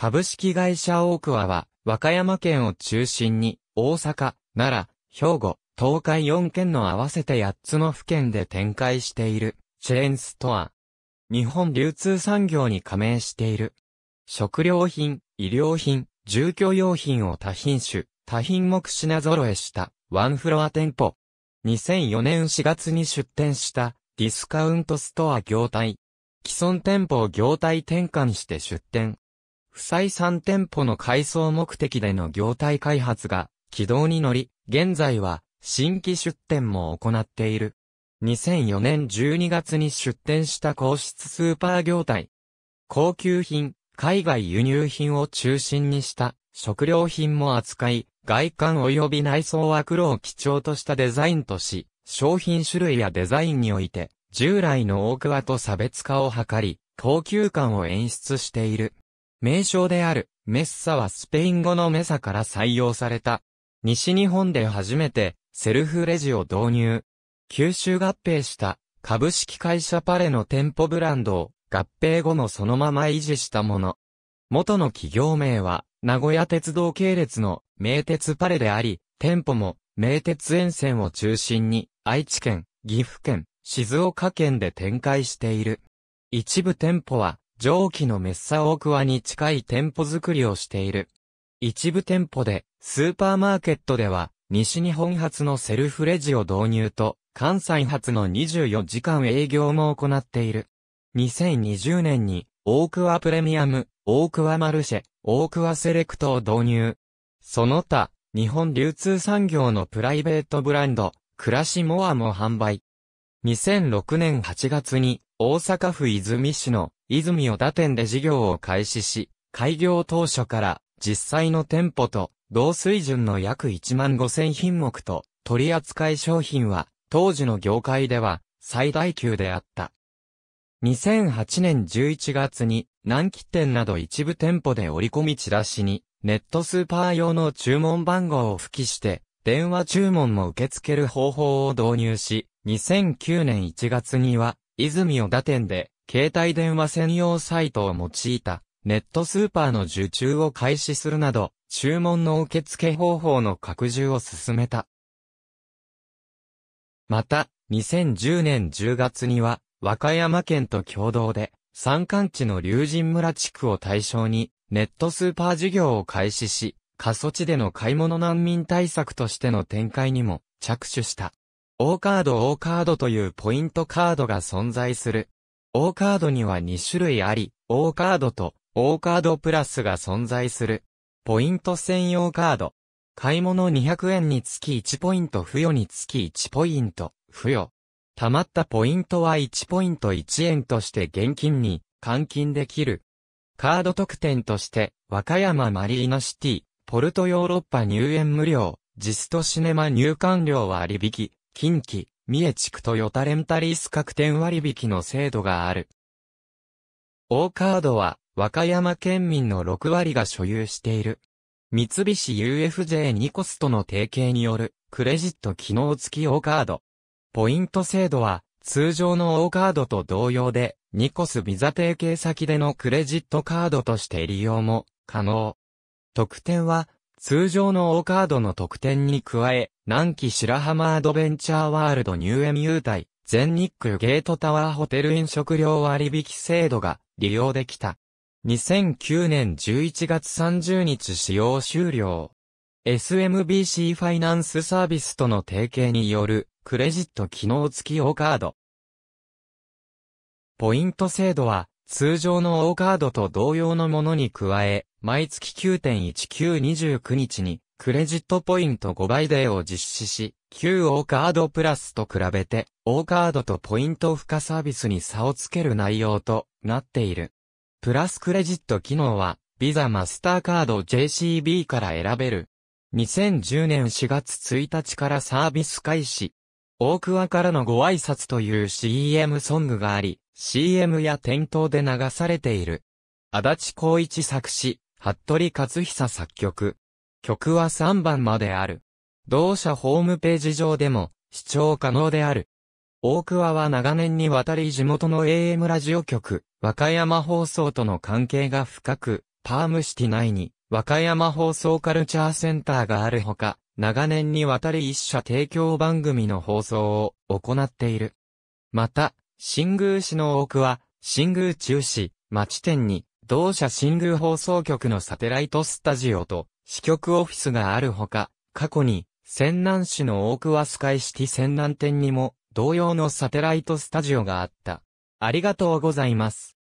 株式会社大桑は、和歌山県を中心に、大阪、奈良、兵庫、東海4県の合わせて8つの府県で展開している、チェーンストア。日本流通産業に加盟している。食料品、医療品、住居用品を多品種、多品目品揃えしたワンフロア店舗。2004年4月に出店したディスカウントストア業態。既存店舗を業態転換して出店。不採3店舗の改装目的での業態開発が軌道に乗り、現在は新規出店も行っている。2004年12月に出店した皇室スーパー業態。高級品、海外輸入品を中心にした食料品も扱い、外観及び内装は黒を基調としたデザインとし、商品種類やデザインにおいて、従来の大桑と差別化を図り、高級感を演出している。名称である、メッサはスペイン語のメサから採用された。西日本で初めて、セルフレジを導入。吸収合併した株式会社パレの店舗ブランドを合併後のそのまま維持したもの。元の企業名は名古屋鉄道系列の名鉄パレであり、店舗も名鉄沿線を中心に愛知県、岐阜県、静岡県で展開している。一部店舗は蒸気のメッサオークワに近い店舗作りをしている。一部店舗で、スーパーマーケットでは、西日本発のセルフレジを導入と、関西発の24時間営業も行っている。2020年に、オークワプレミアム、オークワマルシェ、オークワセレクトを導入。その他、日本流通産業のプライベートブランド、暮らしモアも販売。2006年8月に、大阪府泉市の泉を打点で事業を開始し、開業当初から実際の店舗と同水準の約1万5000品目と取扱商品は当時の業界では最大級であった。2008年11月に南紀店など一部店舗で折り込みチラシにネットスーパー用の注文番号を付記して電話注文も受け付ける方法を導入し2009年1月には泉を打点で携帯電話専用サイトを用いたネットスーパーの受注を開始するなど、注文の受付方法の拡充を進めた。また、2010年10月には、和歌山県と共同で、山間地の龍神村地区を対象に、ネットスーパー事業を開始し、過疎地での買い物難民対策としての展開にも着手した。O カード O カードというポイントカードが存在する O カードには2種類あり、O カードと O カードプラスが存在する。ポイント専用カード。買い物200円につき1ポイント付与につき1ポイント付与。溜まったポイントは1ポイント1円として現金に換金できる。カード特典として、和歌山マリーナシティ、ポルトヨーロッパ入園無料、ジストシネマ入館料は割引、近畿、三重地区とヨタレンタリース各店割引の制度がある。オーカードは、和歌山県民の6割が所有している。三菱 UFJ ニコスとの提携による、クレジット機能付きオーカード。ポイント制度は、通常のオーカードと同様で、ニコスビザ提携先でのクレジットカードとして利用も可能。特典は、通常のオーカードの特典に加え、南紀白浜アドベンチャーワールドニューエュータイ全日空ゲートタワーホテル飲食料割引制度が利用できた。2009年11月30日使用終了。SMBC ファイナンスサービスとの提携によるクレジット機能付き O カード。ポイント制度は通常の O カードと同様のものに加え、毎月9.1929日にクレジットポイント5倍デーを実施し、旧 O カードプラスと比べて、O カードとポイント付加サービスに差をつける内容となっている。プラスクレジット機能は、ビザマスターカード JCB から選べる。2010年4月1日からサービス開始。大桑からのご挨拶という CM ソングがあり、CM や店頭で流されている。足立光一作詞、服部克久作曲。曲は3番まである。同社ホームページ上でも視聴可能である。大桑は長年にわたり地元の AM ラジオ局、和歌山放送との関係が深く、パームシティ内に和歌山放送カルチャーセンターがあるほか、長年にわたり一社提供番組の放送を行っている。また、新宮市の多くは、新宮中市、町店に、同社新宮放送局のサテライトスタジオと、支局オフィスがあるほか、過去に、泉南市の大桑スカイシティ泉南店にも、同様のサテライトスタジオがあった。ありがとうございます。